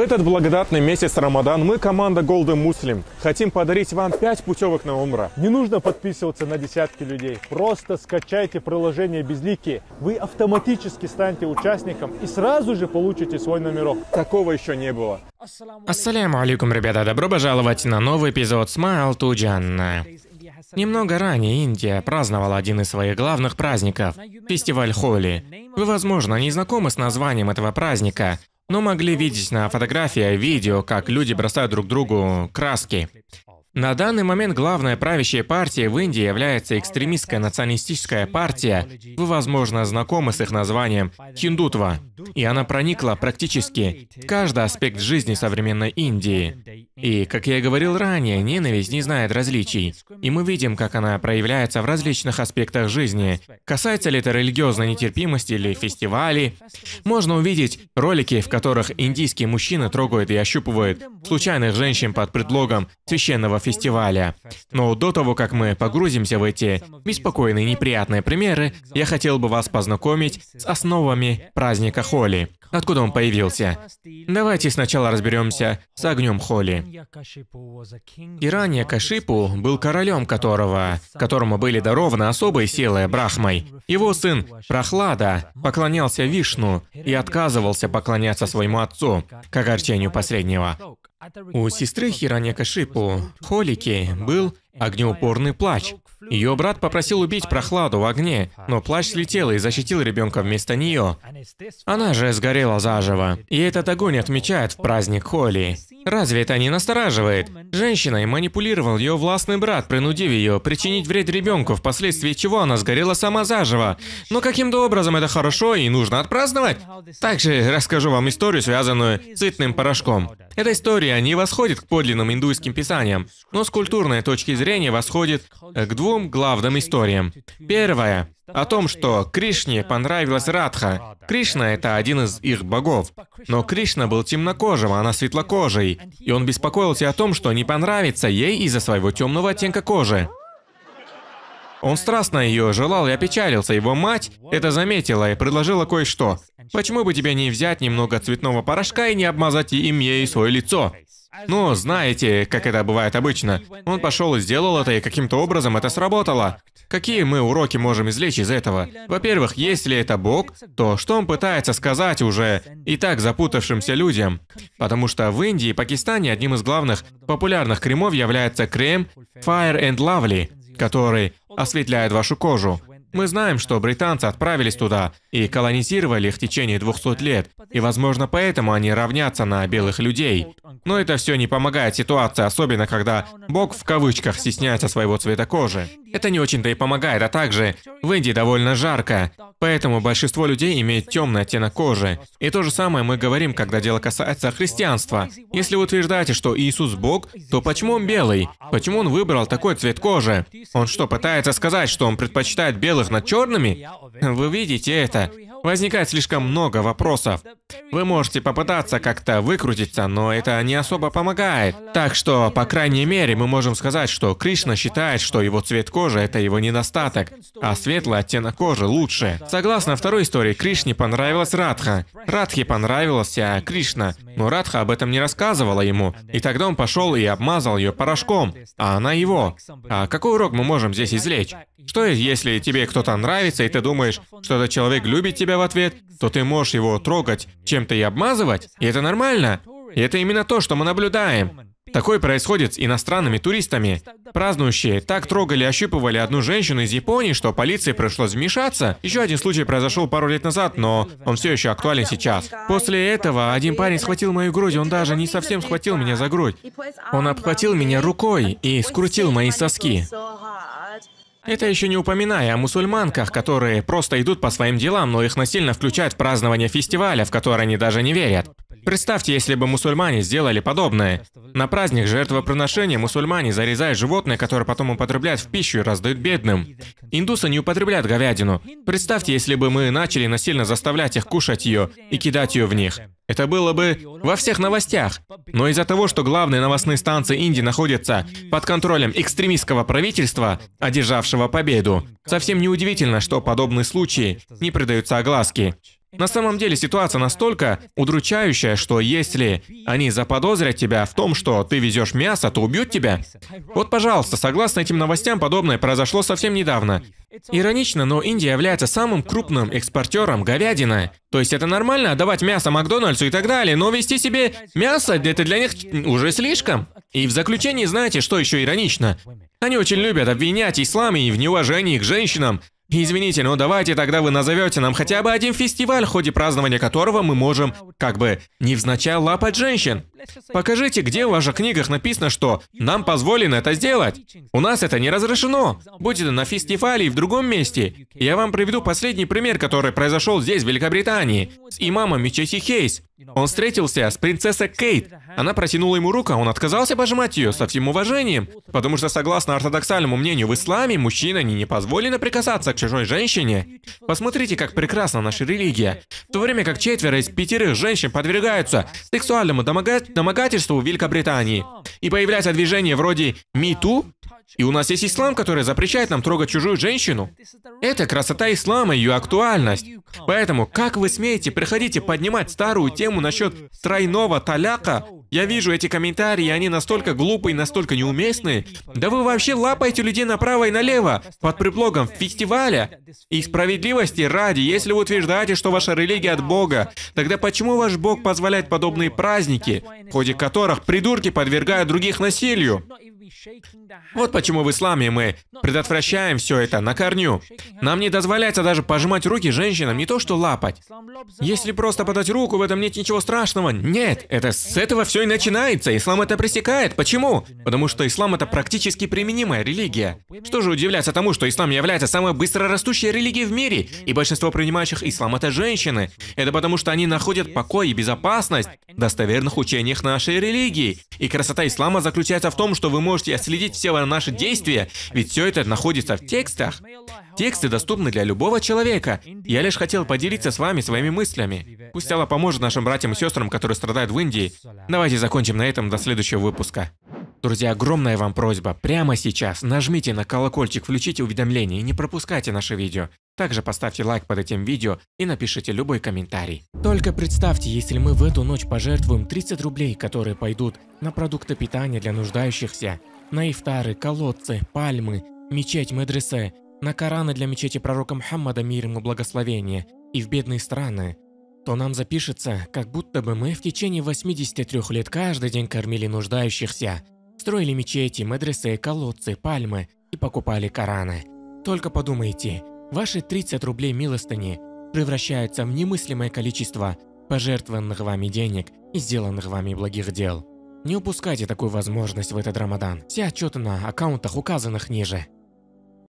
В этот благодатный месяц Рамадан мы, команда Golden Muslim, хотим подарить вам 5 путевок на Умра. Не нужно подписываться на десятки людей. Просто скачайте приложение «Безликие». Вы автоматически станете участником и сразу же получите свой номерок. Такого еще не было. Ассаляму алейкум, ребята. Добро пожаловать на новый эпизод Smile to Jannah. Немного ранее Индия праздновала один из своих главных праздников – фестиваль Холи. Вы, возможно, не знакомы с названием этого праздника, но могли видеть на фотографиях, видео, как люди бросают друг другу краски. На данный момент главная правящая партия в Индии является экстремистская националистическая партия, вы, возможно, знакомы с их названием «Хиндутва», и она проникла практически в каждый аспект жизни современной Индии. И, как я и говорил ранее, ненависть не знает различий. И мы видим, как она проявляется в различных аспектах жизни. Касается ли это религиозной нетерпимости или фестивалей, можно увидеть ролики, в которых индийские мужчины трогают и ощупывают случайных женщин под предлогом священного фестиваля. Но до того, как мы погрузимся в эти беспокойные неприятные примеры, я хотел бы вас познакомить с основами праздника Холи. Откуда он появился? Давайте сначала разберемся с огнем Холи. И ранее Кашипу был королем которого, которому были дарованы особые силы Брахмой. Его сын Прохлада поклонялся Вишну и отказывался поклоняться своему отцу, к огорчению последнего. У сестры Хираньякашипу, Холики, был огнеупорный плач. Ее брат попросил убить прохладу в огне, но плащ слетел и защитил ребенка вместо нее. Она же сгорела заживо. И этот огонь отмечает в праздник Холи. Разве это не настораживает? Женщиной манипулировал ее властный брат, принудив ее причинить вред ребенку, впоследствии чего она сгорела сама заживо. Но каким-то образом это хорошо и нужно отпраздновать. Также расскажу вам историю, связанную с цветным порошком. Эта история не восходит к подлинным индуйским писаниям, но с культурной точки зрения восходит к двум главным историям. Первая о том, что Кришне понравилась Радха. Кришна — это один из их богов. Но Кришна был темнокожим, а она светлокожей. И он беспокоился о том, что не понравится ей из-за своего темного оттенка кожи. Он страстно ее желал и опечалился. Его мать это заметила и предложила кое-что. «Почему бы тебе не взять немного цветного порошка и не обмазать им ей свое лицо?» Ну, знаете, как это бывает обычно. Он пошел и сделал это, и каким-то образом это сработало. Какие мы уроки можем извлечь из этого? Во-первых, если это Бог, то что он пытается сказать уже и так запутавшимся людям? Потому что в Индии и Пакистане одним из главных популярных кремов является крем Fire and Lovely, который осветляет вашу кожу. Мы знаем, что британцы отправились туда и колонизировали их в течение 200 лет, и, возможно, поэтому они равнятся на белых людей. Но это все не помогает ситуации, особенно когда «бог» в кавычках стесняется своего цвета кожи. Это не очень-то и помогает, а также в Индии довольно жарко, поэтому большинство людей имеет темный оттенок кожи. И то же самое мы говорим, когда дело касается христианства. Если вы утверждаете, что Иисус Бог, то почему он белый? Почему он выбрал такой цвет кожи? Он что, пытается сказать, что он предпочитает белых над черными? Вы видите это? возникает слишком много вопросов. Вы можете попытаться как-то выкрутиться, но это не особо помогает. Так что, по крайней мере, мы можем сказать, что Кришна считает, что его цвет кожи – это его недостаток, а светлый оттенок кожи лучше. Согласно второй истории, Кришне понравилась Радха. Радхе понравился Кришна, но Радха об этом не рассказывала ему, и тогда он пошел и обмазал ее порошком, а она его. А какой урок мы можем здесь извлечь? Что если тебе кто-то нравится, и ты думаешь, что этот человек любит тебя, тебя в ответ, то ты можешь его трогать, чем-то и обмазывать, и это нормально. И это именно то, что мы наблюдаем. Такое происходит с иностранными туристами. Празднующие так трогали и ощупывали одну женщину из Японии, что полиции пришлось вмешаться. Еще один случай произошел пару лет назад, но он все еще актуален сейчас. После этого один парень схватил мою грудь, он даже не совсем схватил меня за грудь. Он обхватил меня рукой и скрутил мои соски. Это еще не упоминая о мусульманках, которые просто идут по своим делам, но их насильно включают в празднование фестиваля, в который они даже не верят. Представьте, если бы мусульмане сделали подобное. На праздник жертвоприношения мусульмане зарезают животное, которое потом употребляют в пищу и раздают бедным. Индусы не употребляют говядину. Представьте, если бы мы начали насильно заставлять их кушать ее и кидать ее в них. Это было бы во всех новостях. Но из-за того, что главные новостные станции Индии находятся под контролем экстремистского правительства, одержавшего победу, совсем неудивительно, что подобные случаи не придаются огласке. На самом деле ситуация настолько удручающая, что если они заподозрят тебя в том, что ты везешь мясо, то убьют тебя. Вот, пожалуйста, согласно этим новостям, подобное произошло совсем недавно. Иронично, но Индия является самым крупным экспортером говядины. То есть это нормально отдавать мясо Макдональдсу и так далее, но вести себе мясо это для них уже слишком. И в заключении знаете, что еще иронично? Они очень любят обвинять ислам и в неуважении к женщинам, Извините, но давайте тогда вы назовете нам хотя бы один фестиваль, в ходе празднования которого мы можем, как бы, невзначай лапать женщин. Покажите, где в ваших книгах написано, что нам позволено это сделать. У нас это не разрешено. Будь это на фестивале и в другом месте. Я вам приведу последний пример, который произошел здесь, в Великобритании, с имамом Мичеси Хейс. Он встретился с принцессой Кейт. Она протянула ему руку, а он отказался пожимать ее со всем уважением, потому что, согласно ортодоксальному мнению в исламе, мужчина не, не позволено прикасаться к чужой женщине. Посмотрите, как прекрасна наша религия. В то время как четверо из пятерых женщин подвергаются сексуальному домогательству, домогательству у Великобритании. И появляется движение вроде Миту, и у нас есть ислам, который запрещает нам трогать чужую женщину. Это красота ислама и ее актуальность. Поэтому, как вы смеете, приходить и поднимать старую тему насчет тройного таляка я вижу эти комментарии, они настолько глупые, настолько неуместные. Да вы вообще лапаете людей направо и налево, под предлогом фестиваля. И справедливости ради, если вы утверждаете, что ваша религия от Бога, тогда почему ваш Бог позволяет подобные праздники, в ходе которых придурки подвергают других насилию? Вот почему в исламе мы предотвращаем все это на корню. Нам не дозволяется даже пожимать руки женщинам, не то что лапать. Если просто подать руку, в этом нет ничего страшного. Нет, это с этого все и начинается. Ислам это пресекает. Почему? Потому что ислам это практически применимая религия. Что же удивляться тому, что ислам является самой быстро растущей религией в мире, и большинство принимающих ислам это женщины. Это потому, что они находят покой и безопасность в достоверных учениях нашей религии. И красота ислама заключается в том, что вы можете можете отследить все наши действия, ведь все это находится в текстах. Тексты доступны для любого человека. Я лишь хотел поделиться с вами своими мыслями. Пусть Алла поможет нашим братьям и сестрам, которые страдают в Индии. Давайте закончим на этом до следующего выпуска. Друзья, огромная вам просьба. Прямо сейчас нажмите на колокольчик, включите уведомления и не пропускайте наши видео. Также поставьте лайк под этим видео и напишите любой комментарий. Только представьте, если мы в эту ночь пожертвуем 30 рублей, которые пойдут на продукты питания для нуждающихся, на ифтары, колодцы, пальмы, мечеть медресе, на Кораны для мечети пророка Мухаммада мир ему благословение и в бедные страны, то нам запишется, как будто бы мы в течение 83 лет каждый день кормили нуждающихся, строили мечети, медресе, колодцы, пальмы и покупали Кораны. Только подумайте, ваши 30 рублей милостыни превращаются в немыслимое количество пожертвованных вами денег и сделанных вами благих дел. Не упускайте такую возможность в этот Рамадан. Все отчеты на аккаунтах указанных ниже.